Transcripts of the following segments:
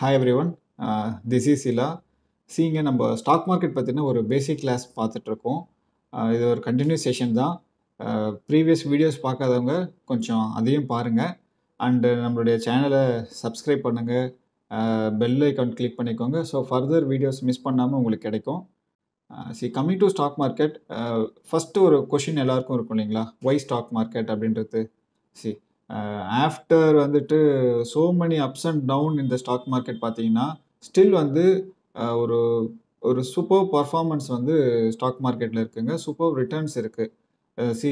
hi everyone this is இலா சீங்க நம்ம ஸ்டாக் மார்க்கெட் பார்த்திங்கன்னா ஒரு பேசிக் கிளாஸ் பார்த்துட்ருக்கோம் uh, இது ஒரு கண்டினியூஸ் செஷன் தான் ப்ரீவியஸ் uh, வீடியோஸ் பார்க்காதவங்க கொஞ்சம் அதையும் பாருங்கள் அண்டு நம்மளுடைய சேனலை சப்ஸ்கிரைப் பண்ணுங்கள் பெல் ஐக்கான் கிளிக் பண்ணிக்கோங்க ஸோ ஃபர்தர் வீடியோஸ் மிஸ் பண்ணாமல் உங்களுக்கு கிடைக்கும் see coming to stock market first ஒரு கொஷின் எல்லாருக்கும் இருக்கும் இல்லைங்களா ஒய் ஸ்டாக் மார்க்கெட் அப்படின்றது சி ஆஃப்டர் வந்துட்டு so many ups and down இந்த ஸ்டாக் மார்க்கெட் பார்த்தீங்கன்னா ஸ்டில் வந்து ஒரு ஒரு சூப்பர் பர்ஃபார்மன்ஸ் வந்து ஸ்டாக் மார்க்கெட்டில் இருக்குங்க சூப்பர் ரிட்டர்ன்ஸ் இருக்குது சி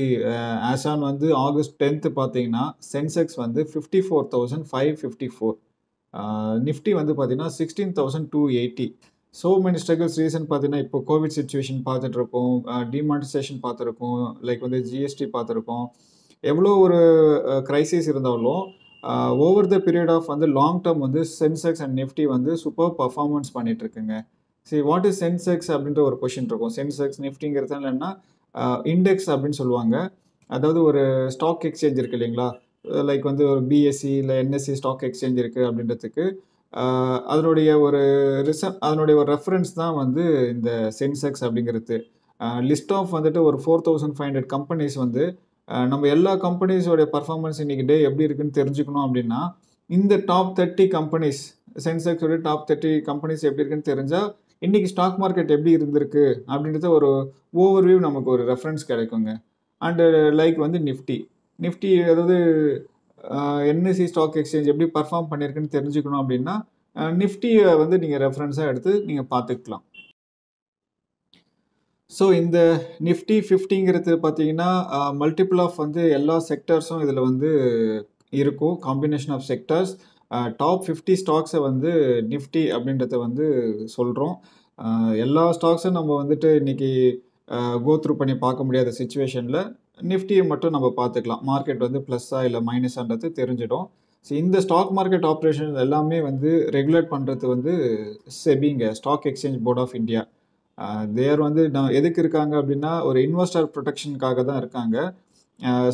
ஆசான் வந்து ஆகஸ்ட் டென்த்து பார்த்தீங்கன்னா சென்செக்ஸ் வந்து fifty four thousand five fifty four Nifty வந்து பார்த்தீங்கன்னா sixteen thousand two eighty so many struggles reason பார்த்தீங்கன்னா இப்போ கோவிட் சுச்சுவேஷன் பார்த்துட்ருக்கோம் டிமானிசேஷன் பார்த்துருக்கோம் லைக் வந்து ஜிஎஸ்டி பார்த்துருக்கோம் எவ்வளோ ஒரு க்ரைசிஸ் இருந்தாலும் ஓவர் த பீரியட் ஆஃப் வந்து லாங் டேர்ம் வந்து சென்செக்ஸ் அண்ட் நிஃப்டி வந்து சூப்பர் பர்ஃபார்மன்ஸ் பண்ணிகிட்ருக்குங்க சரி வாட் இஸ் சென்செக்ஸ் அப்படின்ற ஒரு கொஷின் இருக்கும் சென்செக்ஸ் நிஃப்டிங்கிறது என்னென்னா இண்டெக்ஸ் அப்படின்னு சொல்லுவாங்க அதாவது ஒரு ஸ்டாக் எக்ஸ்சேஞ்ச் இருக்குது இல்லைங்களா லைக் வந்து ஒரு பிஎஸ்சி இல்லை என்எஸ்சி ஸ்டாக் எக்ஸ்சேஞ்ச் இருக்குது அப்படின்றதுக்கு அதனுடைய ஒரு ரிச அதனுடைய ஒரு ரெஃபரன்ஸ் தான் வந்து இந்த சென்செக்ஸ் அப்படிங்கிறது லிஸ்ட் ஆஃப் வந்துட்டு ஒரு four thousand five hundred companies வந்து நம்ம எல்லா கம்பெனிஸோடைய பர்ஃபார்மன்ஸ் இன்றைக்கி டே எப்படி இருக்குன்னு தெரிஞ்சுக்கணும் அப்படின்னா இந்த டாப் தேர்ட்டி கம்பெனிஸ் சென்செக்ஸோட டாப் தேர்ட்டி கம்பெனிஸ் எப்படி இருக்குன்னு தெரிஞ்சால் இன்றைக்கி ஸ்டாக் மார்க்கெட் எப்படி இருந்திருக்கு அப்படின்றத ஒரு ஓவர்வியூ நமக்கு ஒரு ரெஃபரன்ஸ் கிடைக்குங்க அண்டு லைக் வந்து நிஃப்டி நிஃப்டி அதாவது என்எஸ்சி ஸ்டாக் எக்ஸ்சேஞ்ச் எப்படி பர்ஃபார்ம் பண்ணியிருக்குன்னு தெரிஞ்சுக்கணும் அப்படின்னா நிஃப்டியை வந்து நீங்கள் ரெஃபரன்ஸாக எடுத்து நீங்கள் பார்த்துக்கலாம் ஸோ இந்த நிஃப்டி ஃபிஃப்டிங்கிறது பார்த்தீங்கன்னா மல்டிபிள் ஆஃப் வந்து எல்லா செக்டர்ஸும் இதில் வந்து இருக்கும் combination of sectors top fifty ஸ்டாக்ஸை வந்து நிஃப்டி அப்படின்றத வந்து சொல்கிறோம் எல்லா ஸ்டாக்ஸும் நம்ம வந்துட்டு இன்றைக்கி கோத்ரூ பண்ணி பார்க்க முடியாத சுச்சுவேஷனில் நிஃப்டியை மட்டும் நம்ம பார்த்துக்கலாம் மார்க்கெட் வந்து ப்ளஸ்ஸாக இல்லை மைனஸான்றது தெரிஞ்சிடும் ஸோ இந்த ஸ்டாக் மார்க்கெட் ஆப்ரேஷன் எல்லாமே வந்து ரெகுலேட் பண்ணுறது வந்து செபிங்க stock exchange board of India there வந்து நான் எதுக்கு இருக்காங்க அப்படின்னா ஒரு இன்வெஸ்டர் ப்ரொடெக்ஷனுக்காக தான் இருக்காங்க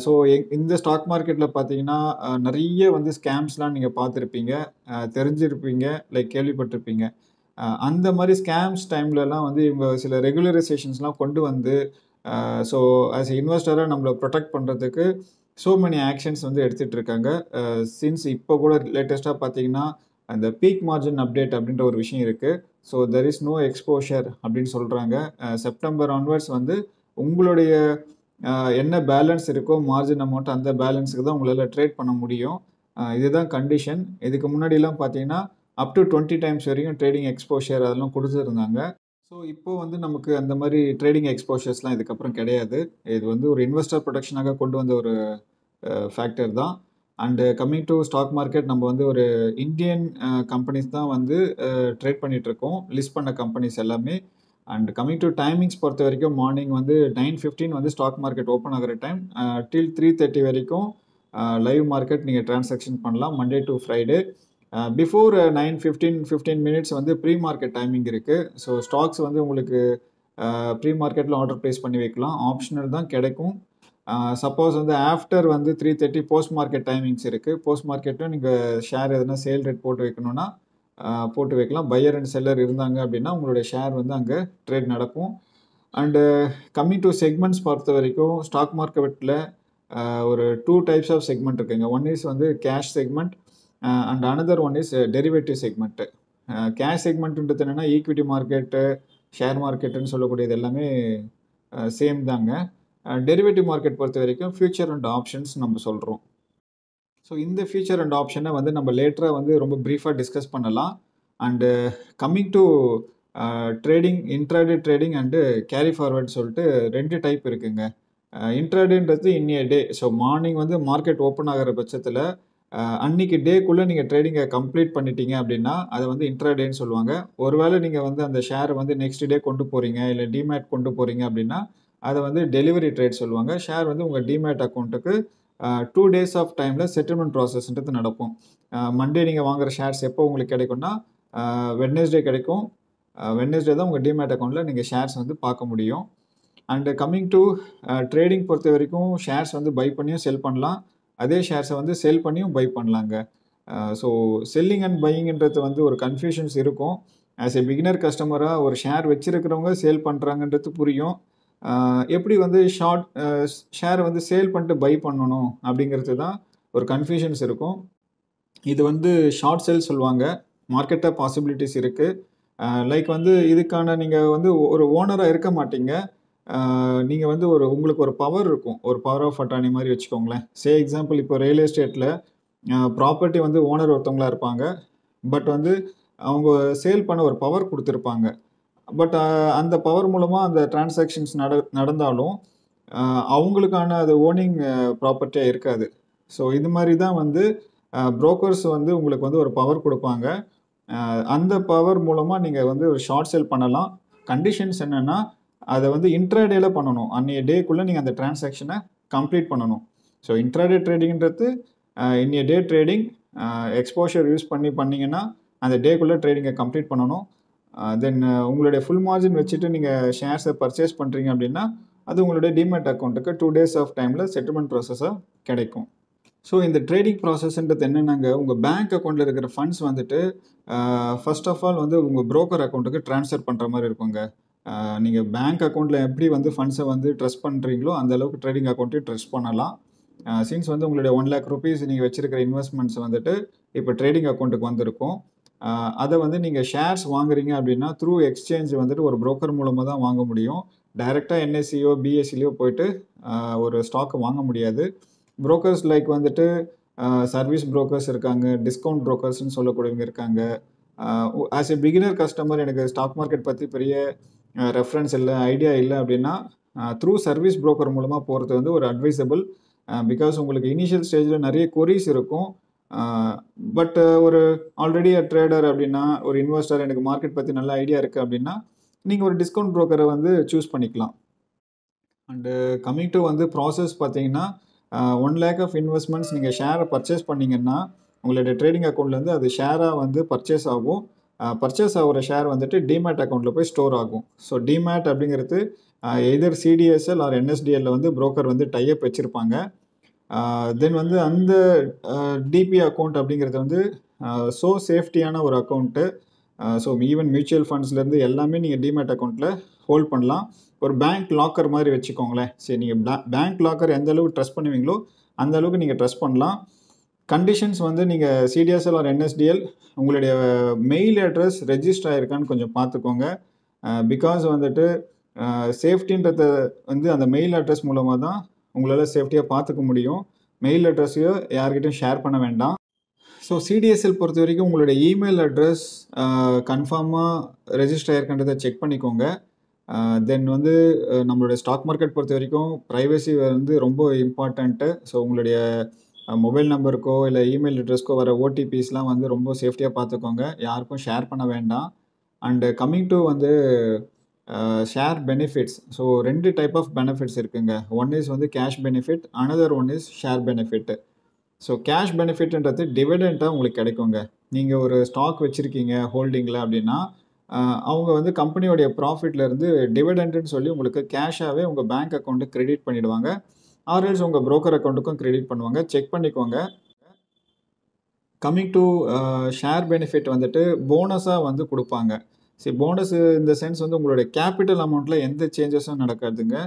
ஸோ இந்த ஸ்டாக் மார்க்கெட்டில் பார்த்தீங்கன்னா நிறைய வந்து ஸ்கேம்ஸ்லாம் நீங்கள் பார்த்துருப்பீங்க தெரிஞ்சிருப்பீங்க லைக் கேள்விப்பட்டிருப்பீங்க அந்த மாதிரி ஸ்கேம்ஸ் டைம்லலாம் வந்து இவங்க சில ரெகுலரைசேஷன்ஸ்லாம் கொண்டு வந்து ஸோ ஆஸ் எ இன்வெஸ்டராக நம்மளை ப்ரொடெக்ட் பண்ணுறதுக்கு ஸோ மெனி ஆக்ஷன்ஸ் வந்து எடுத்துகிட்டு இருக்காங்க சின்ஸ் இப்போ கூட லேட்டஸ்ட்டாக பார்த்தீங்கன்னா அந்த பீக் மார்ஜின் அப்டேட் அப்படின்ற ஒரு விஷயம் இருக்குது so there is no exposure அப்படின்னு சொல்கிறாங்க செப்டம்பர் ஆன்வர்ட்ஸ் வந்து உங்களுடைய என்ன பேலன்ஸ் இருக்கோ மார்ஜின் அமௌண்ட் அந்த பேலன்ஸுக்கு தான் உங்களால் ட்ரேட் பண்ண முடியும் இதுதான் கண்டிஷன் இதுக்கு முன்னாடிலாம் பார்த்தீங்கன்னா அப் டு டுவெண்ட்டி டைம்ஸ் வரைக்கும் ட்ரேடிங் எக்ஸ்போஷர் அதெல்லாம் கொடுத்துருந்தாங்க ஸோ இப்போது வந்து நமக்கு அந்த மாதிரி ட்ரேடிங் எக்ஸ்போஷர்ஸ்லாம் இதுக்கப்புறம் கிடையாது இது வந்து ஒரு இன்வெஸ்டர் ப்ரொடெக்ஷனாக கொண்டு வந்த ஒரு ஃபேக்டர் தான் and coming to stock market நம்ம வந்து ஒரு இந்தியன் கம்பெனிஸ் uh, தான் வந்து ட்ரேட் uh, பண்ணிகிட்ருக்கோம் லிஸ்ட் பண்ண கம்பெனிஸ் எல்லாமே அண்ட் கம்மிங் டு டைமிங்ஸ் பொறுத்த வரைக்கும் மார்னிங் வந்து நைன் ஃபிஃப்டின் வந்து ஸ்டாக் மார்க்கெட் ஓப்பன் ஆகிற டைம் டில் த்ரீ தேர்ட்டி வரைக்கும் லைவ் மார்க்கெட் நீங்கள் ட்ரான்சாக்ஷன் பண்ணலாம் Monday to Friday before nine fifteen fifteen minutes வந்து ப்ரீ மார்க்கெட் டைமிங் இருக்குது ஸோ ஸ்டாக்ஸ் வந்து உங்களுக்கு ப்ரீ மார்க்கெட்டில் ஆர்டர் ப்ளேஸ் பண்ணி வைக்கலாம் ஆப்ஷனல் தான் கிடைக்கும் சப்போஸ் வந்து ஆஃப்டர் வந்து three thirty post market timings இருக்குது போஸ்ட் மார்க்கெட்டும் நீங்கள் ஷேர் எதுனா சேல் ரேட் போட்டு வைக்கணும்னா போட்டு வைக்கலாம் பையர் அண்ட் செல்லர் இருந்தாங்க அப்படின்னா உங்களுடைய ஷேர் வந்து அங்கே ட்ரேட் நடக்கும் அண்டு கம்மிங் டு செக்மெண்ட்ஸ் பொறுத்த வரைக்கும் ஸ்டாக் மார்க்கெட்டில் ஒரு டூ டைப்ஸ் ஆஃப் செக்மெண்ட் இருக்குங்க ஒன் இஸ் வந்து cash segment and another one is derivative segment cash செக்மெண்ட்டுன்றது என்னென்னா ஈக்விட்டி மார்க்கெட்டு ஷேர் மார்க்கெட்டுன்னு சொல்லக்கூடியது எல்லாமே சேம் தாங்க டெரிவேட்டிவ் மார்க்கெட் பொறுத்த வரைக்கும் ஃபியூச்சர் அண்ட் ஆப்ஷன்ஸ் நம்ம சொல்கிறோம் ஸோ இந்த ஃபியூச்சர் அண்ட் ஆப்ஷனை வந்து நம்ம லேட்டராக வந்து ரொம்ப ப்ரீஃபாக டிஸ்கஸ் பண்ணலாம் and coming to trading intraday trading and carry forward சொல்லிட்டு ரெண்டு டைப் இருக்குங்க இன்ட்ராடேன்றது இன்னிய டே ஸோ மார்னிங் வந்து மார்க்கெட் ஓப்பன் ஆகிற பட்சத்தில் அன்னைக்கு டேக்குள்ளே நீங்கள் ட்ரேடிங்கை கம்ப்ளீட் பண்ணிட்டீங்க அப்படின்னா அதை வந்து இன்ட்ராடேன்னு சொல்லுவாங்க ஒருவேளை நீங்கள் வந்து அந்த ஷேரை வந்து நெக்ஸ்ட் டே கொண்டு போகிறீங்க இல்லை டிமேட் கொண்டு போகிறீங்க அப்படின்னா அதை வந்து டெலிவரி ட்ரேட் சொல்லுவாங்க ஷேர் வந்து உங்கள் டிமேட் அக்கௌண்ட்டுக்கு டூ டேஸ் ஆஃப் டைமில் செட்டில்மெண்ட் ப்ராசஸ்ன்றது நடக்கும் மண்டே நீங்கள் வாங்குகிற ஷேர்ஸ் எப்போ உங்களுக்கு கிடைக்கும்னா வெட்னஸ்டே கிடைக்கும் வெட்னஸ்டே தான் உங்கள் டிமேட் அக்கௌண்ட்டில் நீங்கள் ஷேர்ஸ் வந்து பார்க்க முடியும் அண்டு கம்மிங் டு ட்ரேடிங் பொறுத்த வரைக்கும் ஷேர்ஸ் வந்து பை பண்ணியும் செல் பண்ணலாம் அதே ஷேர்ஸை வந்து செல் பண்ணியும் பை பண்ணலாங்க ஸோ செல்லிங் அண்ட் பையிங்கிறது வந்து ஒரு கன்ஃபியூஷன்ஸ் இருக்கும் ஆஸ் எ பிகினர் கஸ்டமராக ஒரு ஷேர் வச்சுருக்கிறவங்க சேல் பண்ணுறாங்கன்றது புரியும் எப்படி வந்து ஷார்ட் ஷேரை வந்து சேல் பண்ணிட்டு பை பண்ணணும் அப்படிங்கிறது தான் ஒரு கன்ஃபியூஷன்ஸ் இருக்கும் இது வந்து ஷார்ட் சேல் சொல்லுவாங்க மார்க்கெட்டாக பாசிபிலிட்டிஸ் இருக்குது லைக் வந்து இதுக்கான நீங்கள் வந்து ஒரு ஓனராக இருக்க மாட்டீங்க நீங்கள் வந்து ஒரு உங்களுக்கு ஒரு பவர் இருக்கும் ஒரு பவர் ஆஃப் அட்டானி மாதிரி வச்சுக்கோங்களேன் சே எக்ஸாம்பிள் இப்போ ரியல் எஸ்டேட்டில் ப்ராப்பர்ட்டி வந்து ஓனர் ஒருத்தவங்களாக இருப்பாங்க பட் வந்து அவங்க சேல் பண்ண ஒரு பவர் கொடுத்துருப்பாங்க பட் அந்த பவர் மூலமாக அந்த டிரான்சாக்ஷன்ஸ் நட நடந்தாலும் அவங்களுக்கான அது ஓனிங் ப்ராப்பர்ட்டியாக இருக்காது ஸோ இது மாதிரி தான் வந்து புரோக்கர்ஸ் வந்து உங்களுக்கு வந்து ஒரு பவர் கொடுப்பாங்க அந்த பவர் மூலமாக நீங்கள் வந்து ஒரு ஷார்ட் செல் பண்ணலாம் கண்டிஷன்ஸ் என்னென்னா அதை வந்து இன்ட்ராடேல பண்ணணும் அன்றைய டேக்குள்ளே நீங்கள் அந்த டிரான்சாக்ஷனை கம்ப்ளீட் பண்ணணும் ஸோ இன்ட்ராடே ட்ரேடிங்கிறது இன்னைய டே ட்ரேடிங் எக்ஸ்போஷர் யூஸ் பண்ணி பண்ணிங்கன்னா அந்த டேக்குள்ளே ட்ரேடிங்கை கம்ப்ளீட் பண்ணணும் தென் உங்களுடைய ஃபுல் மார்ஜின் வச்சுட்டு நீங்கள் ஷேர்ஸை பர்ச்சேஸ் பண்ணுறீங்க அப்படின்னா அது உங்களுடைய டிமெட் அக்கௌண்ட்டுக்கு டூ டேஸ் ஆஃப் டைமில் செட்டில்மெண்ட் ப்ராசஸாக கிடைக்கும் ஸோ இந்த ட்ரேடிங் ப்ராசஸ்ன்றது என்னென்னாங்க உங்கள் பேங்க் அக்கௌண்ட்டில் இருக்கிற ஃபண்ட்ஸ் வந்துட்டு ஃபர்ஸ்ட் ஆஃப் ஆல் வந்து உங்கள் ப்ரோக்கர் அக்கௌண்ட்டுக்கு ட்ரான்ஸ்ஃபர் பண்ணுற மாதிரி இருக்குங்க நீங்கள் பேங்க் அக்கௌண்ட்டில் எப்படி வந்து ஃபண்ட்ஸை வந்து ட்ரெஸ் பண்ணுறீங்களோ அந்தளவுக்கு ட்ரேடிங் அக்கௌண்ட்டையும் ட்ரெஸ் பண்ணலாம் சின்ஸ் வந்து உங்களுடைய ஒன் லேக் ருபீஸ் நீங்கள் வச்சுருக்கிற இன்வெஸ்ட்மெண்ட்ஸ் வந்துட்டு இப்போ ட்ரேடிங் அக்கௌண்ட்டுக்கு வந்திருக்கும் அதை வந்து நீங்கள் ஷேர்ஸ் வாங்குறீங்க அப்படின்னா த்ரூ எக்ஸ்சேஞ்ச் வந்துட்டு ஒரு ப்ரோக்கர் மூலமாக தான் வாங்க முடியும் டைரெக்டாக என்எஸ்சியோ பிஎஸ்சிலையோ போயிட்டு ஒரு ஸ்டாக்கை வாங்க முடியாது ப்ரோக்கர்ஸ் லைக் வந்துட்டு சர்வீஸ் ப்ரோக்கர்ஸ் இருக்காங்க டிஸ்கவுண்ட் ப்ரோக்கர்ஸ்னு சொல்லக்கூடியவங்க இருக்காங்க ஆஸ் எ பிகினர் கஸ்டமர் எனக்கு ஸ்டாக் மார்க்கெட் பற்றி பெரிய ரெஃபரன்ஸ் இல்லை ஐடியா இல்லை அப்படின்னா த்ரூ சர்வீஸ் ப்ரோக்கர் மூலமாக போகிறது வந்து ஒரு அட்வைசபிள் பிகாஸ் உங்களுக்கு இனிஷியல் ஸ்டேஜில் நிறைய கொரிஸ் இருக்கும் பட் ஒரு ஆல்ரெடி அ ட்ரேடர் அப்படின்னா ஒரு இன்வெஸ்டர் எனக்கு மார்க்கெட் பற்றி நல்ல ஐடியா இருக்குது அப்படின்னா நீங்கள் ஒரு டிஸ்கவுண்ட் ப்ரோக்கரை வந்து சூஸ் பண்ணிக்கலாம் அண்டு கம்மிங் டு வந்து ப்ராசஸ் பார்த்தீங்கன்னா ஒன் லேக் ஆஃப் இன்வெஸ்ட்மெண்ட்ஸ் நீங்கள் ஷேரை பர்ச்சேஸ் பண்ணிங்கன்னா உங்களுடைய ட்ரேடிங் அக்கௌண்ட்லேருந்து அது ஷேராக வந்து பர்ச்சேஸ் ஆகும் பர்ச்சேஸ் ஆகிற ஷேர் வந்துட்டு டிமேட் அக்கௌண்ட்டில் போய் ஸ்டோர் ஆகும் ஸோ டிமேட் அப்படிங்கிறது எதர் சிடிஎஸ்எல் ஆர் என்எஸ்டிஎல்ல வந்து புரோக்கர் வந்து டைப் வச்சுருப்பாங்க தென் வந்து அந்த டிபி அக்கௌண்ட் அப்படிங்கிறது வந்து ஸோ சேஃப்டியான ஒரு அக்கௌண்ட்டு ஸோ ஈவன் மியூச்சுவல் ஃபண்ட்ஸ்லேருந்து எல்லாமே நீங்கள் டிமேட் அக்கௌண்ட்டில் ஹோல்ட் பண்ணலாம் ஒரு பேங்க் லாக்கர் மாதிரி வச்சுக்கோங்களேன் சரி நீங்கள் பேங்க் லாக்கர் எந்த அளவுக்கு ட்ரெஸ் பண்ணுவீங்களோ அந்த அளவுக்கு நீங்கள் ட்ரெஸ் பண்ணலாம் கண்டிஷன்ஸ் வந்து நீங்கள் சிடிஎஸ்எல் ஆர் என்எஸ்டிஎல் உங்களுடைய மெயில் அட்ரஸ் ரெஜிஸ்டர் ஆகிருக்கான்னு கொஞ்சம் பார்த்துக்கோங்க பிகாஸ் வந்துட்டு சேஃப்டின்றத வந்து அந்த மெயில் அட்ரஸ் மூலமாக தான் உங்களால் சேஃப்டியாக பார்த்துக்க முடியும் மெயில் அட்ரஸையோ யார்கிட்டையும் ஷேர் பண்ண வேண்டாம் ஸோ சிடிஎஸ்எல் பொறுத்த வரைக்கும் உங்களோட இமெயில் அட்ரஸ் கன்ஃபார்மாக ரெஜிஸ்டர் ஆயிருக்கின்றதை செக் பண்ணிக்கோங்க தென் வந்து நம்மளுடைய ஸ்டாக் மார்க்கெட் பொறுத்த வரைக்கும் ப்ரைவசி வந்து ரொம்ப இம்பார்ட்டண்ட்டு ஸோ உங்களுடைய மொபைல் நம்பருக்கோ இல்லை இமெயில் அட்ரஸ்க்கோ வர ஓடிபிஸ்லாம் வந்து ரொம்ப சேஃப்டியாக பார்த்துக்கோங்க யாருக்கும் ஷேர் பண்ண வேண்டாம் அண்டு கம்மிங் டு வந்து ஷேர் பெனிஃபிட்ஸ் ஸோ ரெண்டு டைப் ஆஃப் பெனிஃபிட்ஸ் இருக்குங்க ஒன் இஸ் வந்து cash benefit another one is share benefit so cash பெனிஃபிட்ன்றது டிவிடெண்ட்டாக உங்களுக்கு கிடைக்குங்க நீங்கள் ஒரு ஸ்டாக் வச்சுருக்கீங்க ஹோல்டிங்கில் அப்படின்னா அவங்க வந்து கம்பெனியோடைய ப்ராஃபிட்லேருந்து டிவிடெண்ட்டுன்னு சொல்லி உங்களுக்கு கேஷாகவே உங்கள் பேங்க் அக்கௌண்ட்டு கிரெடிட் பண்ணிவிடுவாங்க ஆர்எல்ஸ் உங்கள் ப்ரோக்கர் அக்கௌண்ட்டுக்கும் கிரெடிட் பண்ணுவாங்க செக் பண்ணிக்கோங்க கம்மிங் டு ஷேர் பெனிஃபிட் வந்துட்டு போனஸாக வந்து கொடுப்பாங்க சரி போனஸ் இந்த சென்ஸ் வந்து உங்களுடைய கேபிட்டல் அமௌண்ட்டில் எந்த சேஞ்சஸும் நடக்காதுங்க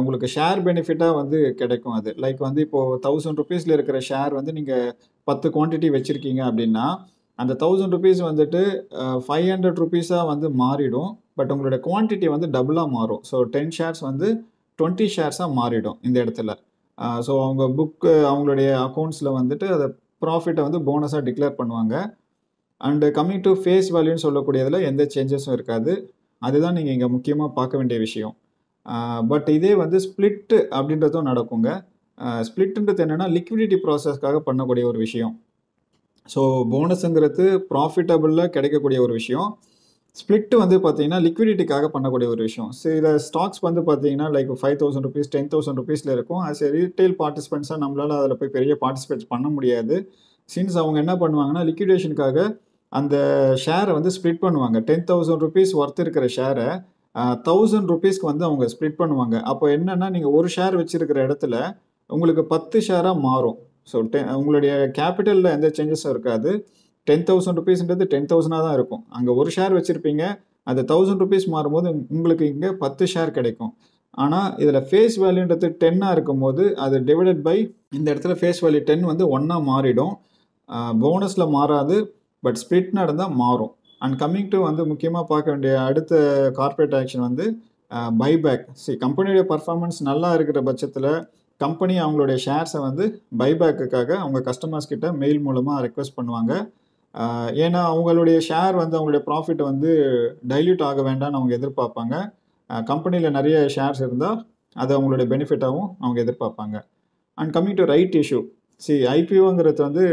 உங்களுக்கு ஷேர் பெனிஃபிட்டாக வந்து கிடைக்கும் அது லைக் வந்து இப்போது தௌசண்ட் ருபீஸில் இருக்கிற ஷேர் வந்து நீங்கள் பத்து குவான்டிட்டி வச்சுருக்கீங்க அப்படின்னா அந்த தௌசண்ட் ருபீஸ் வந்துட்டு ஃபைவ் ஹண்ட்ரட் ருபீஸாக வந்து மாறிடும் பட் உங்களோட குவான்டிட்டி வந்து டபுளாக மாறும் ஸோ டென் ஷேர்ஸ் வந்து டுவெண்ட்டி ஷேர்ஸாக மாறிடும் இந்த இடத்துல ஸோ அவங்க புக்கு அவங்களுடைய அக்கௌண்ட்ஸில் வந்துட்டு அதை ப்ராஃபிட்டை வந்து போனஸாக டிக்ளேர் பண்ணுவாங்க அண்டு கம்மிங் டு ஃபேஸ் வேல்யூன்னு சொல்லக்கூடியதில் எந்த சேஞ்சஸும் இருக்காது அதுதான் நீங்கள் இங்கே முக்கியமாக பார்க்க வேண்டிய விஷயம் பட் இதே வந்து ஸ்ப்ளிட்டு அப்படின்றதும் நடக்குங்க ஸ்ப்ளிட்டுன்றது என்னென்னா லிக்விடிட்டி ப்ராசஸ்க்காக பண்ணக்கூடிய ஒரு விஷயம் ஸோ போனஸுங்கிறது ப்ராஃபிட்டபுளாக கிடைக்கக்கூடிய ஒரு விஷயம் ஸ்ப்ளிட்டு வந்து பார்த்தீங்கன்னா லிக்விடிட்டிக்காக பண்ணக்கூடிய ஒரு விஷயம் சில ஸ்டாக்ஸ் வந்து பார்த்தீங்கன்னா like five thousand rupees ten thousand ருபீஸில் இருக்கும் அஸ் ரீட்டெயில் பார்ட்டிசிபென்ட்ஸாக நம்மளால் அதில் போய் பெரிய பார்ட்டிசிபேட் பண்ண முடியாது சின்ஸ் அவங்க என்ன பண்ணுவாங்கன்னா லிக்விடேஷனுக்காக அந்த ஷேரை வந்து ஸ்ப்ளிட் பண்ணுவாங்க டென் தௌசண்ட் ருபீஸ் ஒர்த் இருக்கிற ஷேரை தௌசண்ட் ருபீஸ்க்கு வந்து அவங்க ஸ்ப்ளிட் பண்ணுவாங்க அப்போ என்னென்னா நீங்கள் ஒரு ஷேர் வச்சுருக்கிற இடத்துல உங்களுக்கு பத்து ஷேராக மாறும் ஸோ டெ உங்களுடைய கேபிட்டலில் எந்த சேஞ்சஸும் இருக்காது டென் தௌசண்ட் ருபீஸ்ன்றது டென் தௌசண்டாக தான் இருக்கும் அங்கே ஒரு ஷேர் வச்சுருப்பீங்க அந்த தௌசண்ட் ருபீஸ் மாறும்போது உங்களுக்கு இங்கே பத்து ஷேர் கிடைக்கும் ஆனால் இதில் ஃபேஸ் வேல்யூன்றது டென்னாக இருக்கும்போது அது டிவைடட் பை இந்த இடத்துல ஃபேஸ் வேல்யூ டென் வந்து ஒன்னாக மாறிடும் போனஸில் மாறாது பட் ஸ்பிளிட் நடந்தால் மாறும் அண்ட் கம்மிங் டு வந்து முக்கியமாக பார்க்க வேண்டிய அடுத்த கார்பரேட் ஆக்ஷன் வந்து பைபேக் சரி கம்பெனியுடைய பர்ஃபார்மன்ஸ் நல்லா இருக்கிற பட்சத்தில் கம்பெனி அவங்களுடைய ஷேர்ஸை வந்து பைபேக்குக்காக அவங்க கஸ்டமர்ஸ் கிட்ட மெயில் மூலமாக ரெக்வெஸ்ட் பண்ணுவாங்க ஏன்னா அவங்களுடைய ஷேர் வந்து அவங்களுடைய ப்ராஃபிட் வந்து டைல்யூட் ஆக வேண்டாம்னு அவங்க எதிர்பார்ப்பாங்க கம்பெனியில் நிறைய ஷேர்ஸ் இருந்தால் அது அவங்களுடைய பெனிஃபிட்டாகவும் அவங்க எதிர்பார்ப்பாங்க and coming to right issue see ஐபிஓங்கிறது வந்து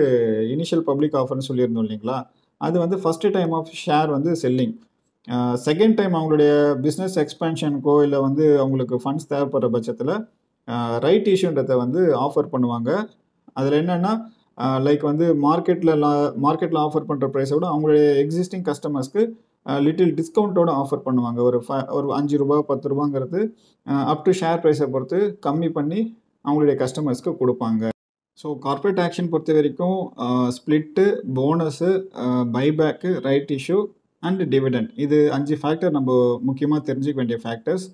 இனிஷியல் பப்ளிக் ஆஃபர்னு சொல்லியிருந்தோம் இல்லைங்களா அது வந்து ஃபஸ்ட்டு டைம் ஆஃப் ஷேர் வந்து செல்லிங் செகண்ட் டைம் அவங்களுடைய பிஸ்னஸ் எக்ஸ்பென்ஷனுக்கோ இல்லை வந்து அவங்களுக்கு ஃபண்ட்ஸ் தேவைப்படுற பட்சத்தில் ரைட் இஷ்யூன்றதை வந்து ஆஃபர் பண்ணுவாங்க அதில் என்னென்னா லைக் வந்து மார்க்கெட்டில் மார்க்கெட்டில் ஆஃபர் பண்ணுற ப்ரைஸை விட அவங்களுடைய எக்ஸிஸ்டிங் கஸ்டமர்ஸ்க்கு லிட்டில் டிஸ்கவுண்ட்டோட ஆஃபர் பண்ணுவாங்க ஒரு ஃப ஒரு அஞ்சு ரூபா பத்து ரூபாங்கிறது அப் டு ஷேர் ப்ரைஸை பொறுத்து கம்மி பண்ணி அவங்களுடைய கஸ்டமர்ஸ்க்கு கொடுப்பாங்க ஸோ கார்பரேட் ஆக்ஷன் பொறுத்த வரைக்கும் split bonus buyback right issue and dividend இது அஞ்சு ஃபேக்டர் நம்ம முக்கியமாக தெரிஞ்சுக்க வேண்டிய ஃபேக்டர்ஸ்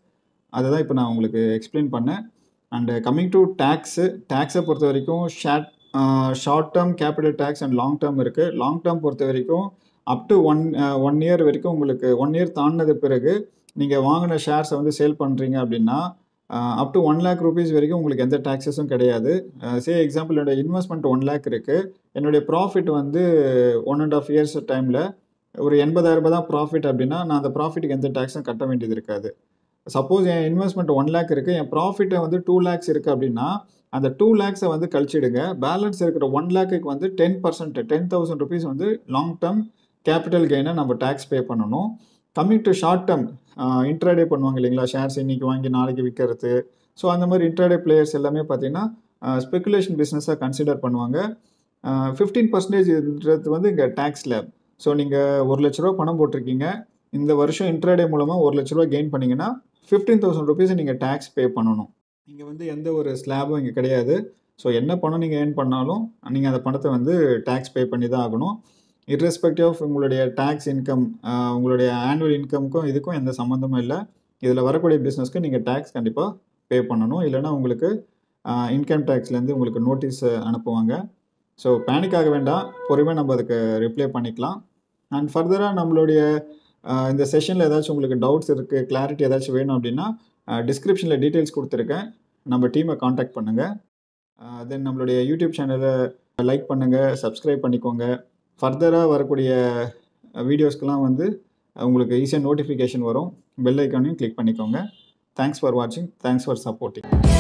அதை தான் இப்போ நான் உங்களுக்கு எக்ஸ்பிளைன் பண்ணேன் அண்டு கம்மிங் டு டேக்ஸு டேக்ஸை பொறுத்த வரைக்கும் short short term capital tax and long term இருக்குது லாங் டேர்ம் பொறுத்த வரைக்கும் up to one one year வரைக்கும் உங்களுக்கு ஒன் இயர் தாண்டினது பிறகு நீங்கள் வாங்கின ஷேர்ஸை வந்து சேல் பண்ணுறீங்க அப்படின்னா up to one lakh rupees வரைக்கும் உங்களுக்கு எந்த டேக்ஸஸும் கிடையாது சே எக்ஸாம்பிள் என்னோடய இன்வெஸ்ட்மெண்ட் ஒன் லேக் இருக்குது என்னுடைய ப்ராஃபிட் வந்து ஒன் அண்ட் ஆஃப் இயர்ஸ் டைமில் ஒரு எண்பதாயிரம் தான் ப்ராஃபிட் அப்படின்னா நான் அந்த ப்ராஃபிட்டுக்கு எந்த டேக்ஸும் கட்ட வேண்டியது இருக்காது சப்போஸ் என் இன்வெஸ்ட்மெண்ட் ஒன் லேக் இருக்குது என் ப்ராஃபிட்டை வந்து டூ லேக்ஸ் இருக்குது அப்படின்னா அந்த டூ லேக்ஸை வந்து கழிச்சிடுங்க பேலன்ஸ் இருக்கிற ஒன் லேக்குக்கு வந்து ten percent ten thousand rupees வந்து லாங் டேர்ம் கேபிட்டல் கெயினை நம்ம டேக்ஸ் பே பண்ணணும் coming to short term intraday பண்ணுவாங்க இல்லைங்களா ஷேர்ஸ் இன்றைக்கி வாங்கி நாளைக்கு விற்கிறது ஸோ அந்த மாதிரி இன்ட்ராடே பிளேயர்ஸ் எல்லாமே பார்த்தீங்கன்னா ஸ்பெக்குலேஷன் பிஸ்னஸாக கன்சிடர் பண்ணுவாங்க ஃபிஃப்டீன் பர்சன்டேஜ்ன்றது வந்து இங்கே டேக்ஸ் லேப் ஸோ நீங்கள் ஒரு லட்ச ரூபா பணம் போட்டிருக்கீங்க இந்த வருஷம் இன்ட்ராடே மூலமாக ஒரு லட்ச ரூபா கெயின் பண்ணிங்கன்னா ஃபிஃப்டீன் தௌசண்ட் ருபீஸ் நீங்கள் டேக்ஸ் பே பண்ணணும் இங்கே வந்து எந்த ஒரு ஸ்லாபும் இங்கே கிடையாது ஸோ என்ன பணம் நீங்கள் ஏர்ன் பண்ணாலும் நீங்கள் அந்த பணத்தை வந்து டேக்ஸ் பே பண்ணி தான் ஆகணும் இர்ரெஸ்பெக்டிவ் ஆஃப் உங்களுடைய டேக்ஸ் இன்கம் உங்களுடைய ஆனுவல் இன்கமுக்கும் இதுக்கும் எந்த சம்மந்தமும் இல்லை இதில் வரக்கூடிய பிஸ்னஸ்க்கு நீங்கள் டேக்ஸ் கண்டிப்பாக பே பண்ணணும் இல்லைனா உங்களுக்கு இன்கம் டேக்ஸ்லேருந்து உங்களுக்கு நோட்டீஸ் அனுப்புவாங்க ஸோ பேனிக்காக வேண்டாம் பொறுமையாக நம்ம அதுக்கு ரிப்ளை பண்ணிக்கலாம் அண்ட் ஃபர்தராக நம்மளுடைய இந்த செஷனில் ஏதாச்சும் உங்களுக்கு டவுட்ஸ் இருக்குது கிளாரிட்டி ஏதாச்சும் வேணும் அப்படின்னா டிஸ்கிரிப்ஷனில் டீட்டெயில்ஸ் கொடுத்துருக்கேன் நம்ம டீமை காண்டாக்ட் பண்ணுங்கள் தென் நம்மளுடைய யூடியூப் சேனலை லைக் பண்ணுங்கள் சப்ஸ்கிரைப் பண்ணிக்கோங்க ஃபர்தராக வரக்கூடிய வீடியோஸ்க்கெலாம் வந்து உங்களுக்கு ஈஸியாக நோட்டிஃபிகேஷன் வரும் பெல் ஐக்கானையும் கிளிக் பண்ணிக்கோங்க தேங்க்ஸ் ஃபார் வாட்சிங் தேங்க்ஸ் ஃபார் சப்போர்ட்டிங்